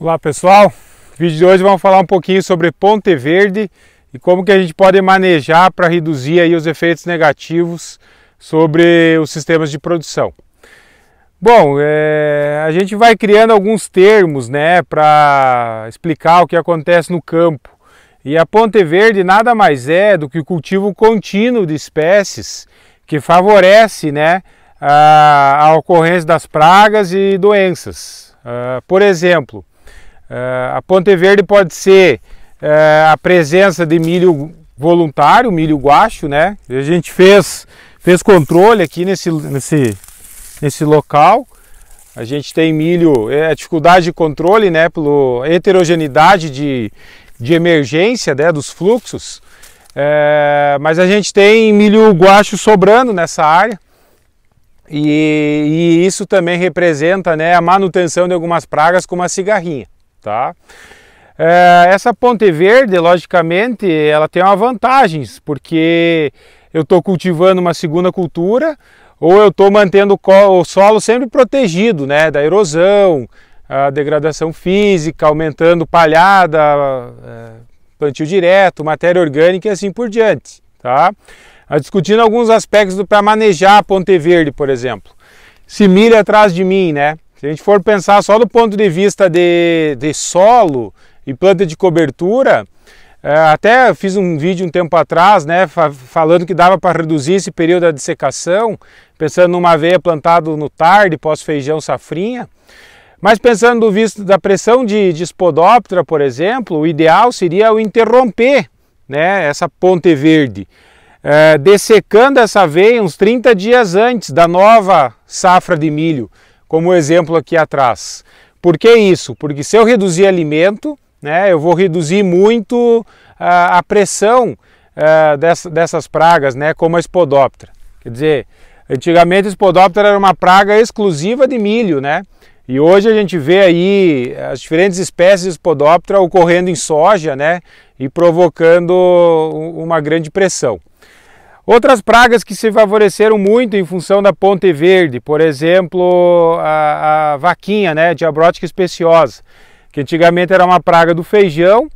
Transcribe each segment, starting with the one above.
Olá pessoal, no vídeo de hoje vamos falar um pouquinho sobre ponte verde e como que a gente pode manejar para reduzir aí os efeitos negativos sobre os sistemas de produção. Bom, é, a gente vai criando alguns termos né, para explicar o que acontece no campo. E a ponte verde nada mais é do que o cultivo contínuo de espécies que favorece né, a, a ocorrência das pragas e doenças. Uh, por exemplo, eh, a Ponte Verde pode ser eh, a presença de milho voluntário, milho guacho, né? A gente fez, fez controle aqui nesse, nesse, nesse local. A gente tem milho, é dificuldade de controle, né? Pelo heterogeneidade de, de emergência né, dos fluxos. É, mas a gente tem milho guacho sobrando nessa área. E, e isso também representa né, a manutenção de algumas pragas, como a cigarrinha tá? É, essa Ponte Verde, logicamente, ela tem uma vantagens, porque eu estou cultivando uma segunda cultura ou eu estou mantendo o solo sempre protegido, né, da erosão, a degradação física, aumentando palhada, é, plantio direto, matéria orgânica e assim por diante, tá? tá discutindo alguns aspectos para manejar a Ponte Verde, por exemplo. Se milha atrás de mim, né? Se a gente for pensar só do ponto de vista de, de solo e planta de cobertura, é, até fiz um vídeo um tempo atrás, né, falando que dava para reduzir esse período da secação, pensando numa aveia plantada no tarde, pós-feijão, safrinha. Mas pensando do visto da pressão de, de por exemplo, o ideal seria o interromper né, essa ponte verde, é, dessecando essa aveia uns 30 dias antes da nova safra de milho como o exemplo aqui atrás. Por que isso? Porque se eu reduzir alimento, né, eu vou reduzir muito ah, a pressão ah, dessas, dessas pragas, né, como a espodóptera. Quer dizer, antigamente a espodóptera era uma praga exclusiva de milho, né? E hoje a gente vê aí eh, as diferentes espécies de espodóptera ocorrendo em soja, né? E provocando uma grande pressão. Outras pragas que se favoreceram muito em função da ponte verde, por exemplo, a, a vaquinha, né, diabrótica especiosa, que antigamente era uma praga do feijão,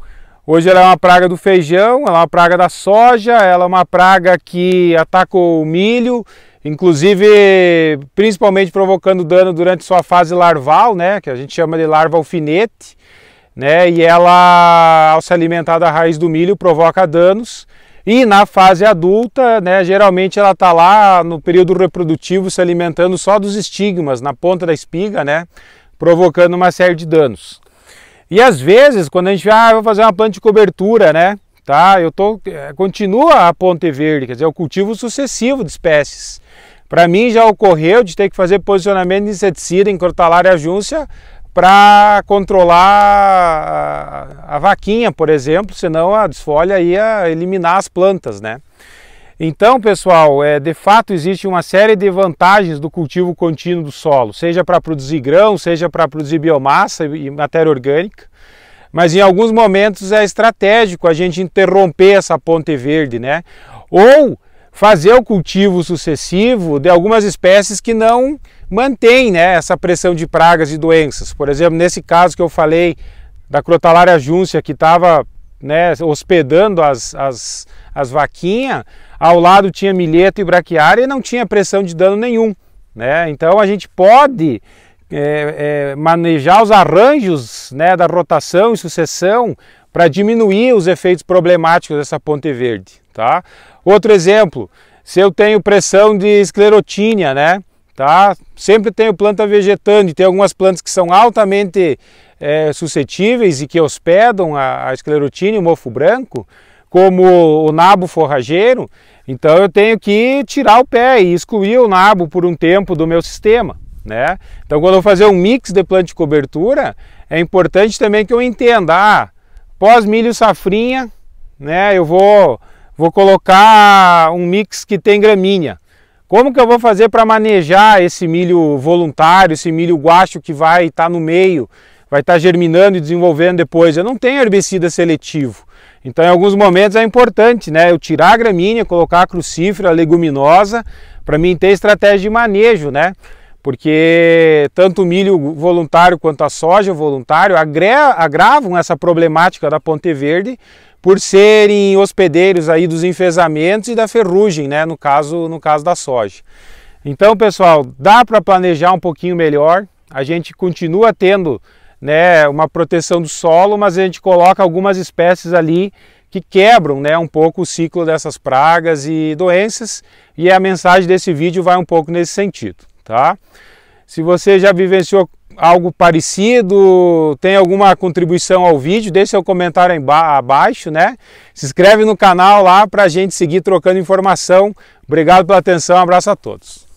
hoje ela é uma praga do feijão, ela é uma praga da soja, ela é uma praga que ataca o milho, inclusive principalmente provocando dano durante sua fase larval, né, que a gente chama de larva alfinete, né, e ela, ao se alimentar da raiz do milho, provoca danos e na fase adulta, né, geralmente ela está lá no período reprodutivo se alimentando só dos estigmas na ponta da espiga, né, provocando uma série de danos. E às vezes, quando a gente vai ah, vou fazer uma planta de cobertura, né, tá, eu tô, eh, continua a ponte verde, quer dizer, é o cultivo sucessivo de espécies. Para mim já ocorreu de ter que fazer posicionamento de inseticida em Crotalária júncia para controlar a, a, vaquinha, por exemplo, senão a desfolha ia eliminar as plantas, né? Então, pessoal, é, de fato existe uma série de vantagens do cultivo contínuo do solo, seja para produzir grão, seja para produzir biomassa e matéria orgânica. Mas em alguns momentos é estratégico a gente interromper essa ponte verde, né? Ou fazer o cultivo sucessivo de algumas espécies que não mantém né, essa pressão de pragas e doenças. Por exemplo, nesse caso que eu falei da Crotalária júncia, que estava né, hospedando as, as, as vaquinhas, ao lado tinha milheto e braquiária e não tinha pressão de dano nenhum. Né? Então a gente pode é, é, manejar os arranjos né, da rotação e sucessão para diminuir os efeitos problemáticos dessa ponte verde. Tá? Outro exemplo, se eu tenho pressão de esclerotínia, né? Tá? Sempre tenho planta vegetando e tem algumas plantas que são altamente é, suscetíveis e que hospedam a, a esclerotina e o mofo branco, como o nabo forrageiro, então eu tenho que tirar o pé e excluir o nabo por um tempo do meu sistema. Né? Então, quando eu vou fazer um mix de planta de cobertura, é importante também que eu entenda: ah, pós milho safrinha, né, eu vou, vou colocar um mix que tem gramínea. Como que eu vou fazer para manejar esse milho voluntário, esse milho guacho que vai estar tá no meio, vai estar tá germinando e desenvolvendo depois? Eu não tenho herbicida seletivo. Então, em alguns momentos é importante, né? Eu tirar a gramínea, colocar a crucífera, a leguminosa, para mim ter estratégia de manejo, né? Porque tanto o milho voluntário quanto a soja voluntário agravam essa problemática da ponte verde, por serem hospedeiros aí dos enfesamentos e da ferrugem, né, no caso, no caso da soja. Então, pessoal, dá para planejar um pouquinho melhor. A gente continua tendo, né, uma proteção do solo, mas a gente coloca algumas espécies ali que quebram, né, um pouco o ciclo dessas pragas e doenças, e a mensagem desse vídeo vai um pouco nesse sentido, tá? Se você já vivenciou algo parecido, tem alguma contribuição ao vídeo, deixa seu comentário abaixo, né? Se inscreve no canal lá para a gente seguir trocando informação. Obrigado pela atenção, um abraço a todos.